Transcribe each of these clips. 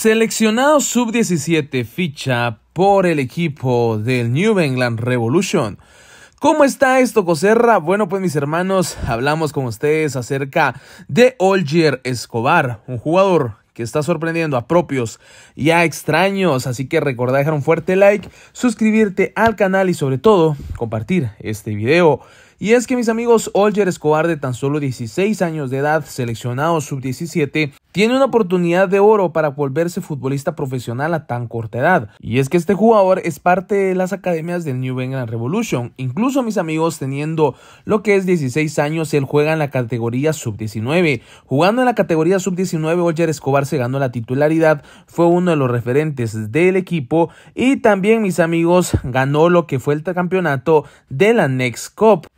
Seleccionado sub-17 ficha por el equipo del New England Revolution. ¿Cómo está esto, Coserra? Bueno, pues mis hermanos, hablamos con ustedes acerca de Olger Escobar, un jugador que está sorprendiendo a propios y a extraños. Así que recuerda dejar un fuerte like, suscribirte al canal y sobre todo compartir este video. Y es que mis amigos, Olger Escobar de tan solo 16 años de edad, seleccionado sub-17, tiene una oportunidad de oro para volverse futbolista profesional a tan corta edad. Y es que este jugador es parte de las academias del New England Revolution. Incluso mis amigos, teniendo lo que es 16 años, él juega en la categoría sub-19. Jugando en la categoría sub-19, Oyer Escobar se ganó la titularidad, fue uno de los referentes del equipo y también, mis amigos, ganó lo que fue el campeonato de la Next Cup.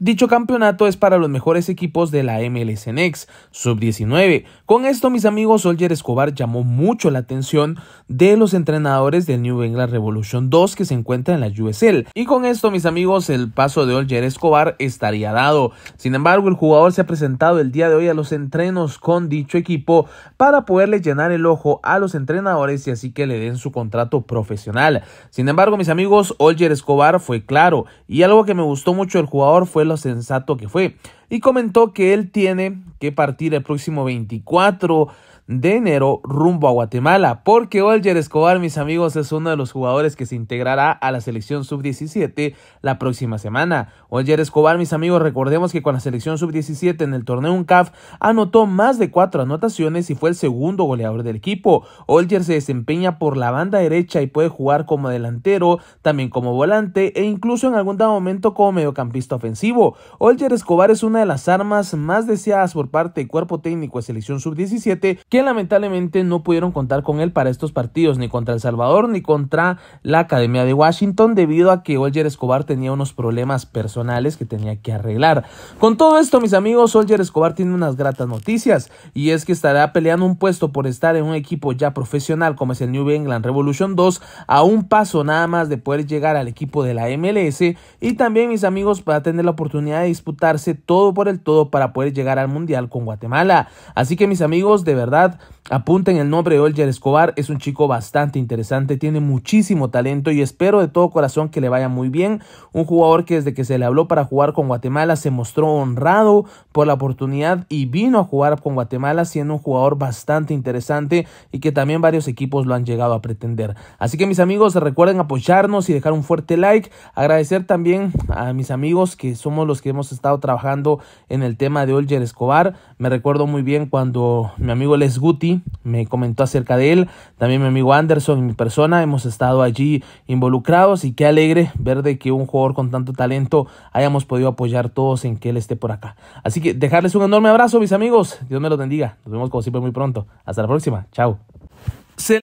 Dicho campeonato es para los mejores equipos de la MLS Next, sub-19. Con esto, mis amigos, Olger Escobar llamó mucho la atención de los entrenadores del New England Revolution 2 que se encuentra en la USL. Y con esto, mis amigos, el paso de Olger Escobar estaría dado. Sin embargo, el jugador se ha presentado el día de hoy a los entrenos con dicho equipo para poderle llenar el ojo a los entrenadores y así que le den su contrato profesional. Sin embargo, mis amigos, Olger Escobar fue claro y algo que me gustó mucho el jugador fue lo sensato que fue. Y comentó que él tiene que partir el próximo 24 de enero rumbo a Guatemala, porque Olger Escobar, mis amigos, es uno de los jugadores que se integrará a la selección sub-17 la próxima semana. Olger Escobar, mis amigos, recordemos que con la selección sub-17 en el torneo UNCAF anotó más de cuatro anotaciones y fue el segundo goleador del equipo. Olger se desempeña por la banda derecha y puede jugar como delantero, también como volante e incluso en algún momento como mediocampista ofensivo. Olger Escobar es una de las armas más deseadas por parte del cuerpo técnico de selección sub-17 lamentablemente no pudieron contar con él para estos partidos, ni contra El Salvador ni contra la Academia de Washington, debido a que Olger Escobar tenía unos problemas personales que tenía que arreglar. Con todo esto, mis amigos, Olger Escobar tiene unas gratas noticias, y es que estará peleando un puesto por estar en un equipo ya profesional como es el New England Revolution 2, a un paso nada más de poder llegar al equipo de la MLS, y también, mis amigos, para tener la oportunidad de disputarse todo por el todo para poder llegar al Mundial con Guatemala. Así que, mis amigos, de verdad, apunten el nombre de Olger Escobar. Es un chico bastante interesante, tiene muchísimo talento y espero de todo corazón que le vaya muy bien. Un jugador que desde que se le habló para jugar con Guatemala se mostró honrado por la oportunidad y vino a jugar con Guatemala siendo un jugador bastante interesante y que también varios equipos lo han llegado a pretender. Así que mis amigos, recuerden apoyarnos y dejar un fuerte like. Agradecer también a mis amigos que somos los que hemos estado trabajando en el tema de Olger Escobar. Me recuerdo muy bien cuando mi amigo Les Guti me comentó acerca de él, también mi amigo Anderson y mi persona hemos estado allí involucrados y qué alegre ver de que un jugador con tanto talento hayamos podido apoyar todos en que él esté por acá. Así que dejarles un enorme abrazo mis amigos, Dios me los bendiga, nos vemos como siempre muy pronto, hasta la próxima, chao.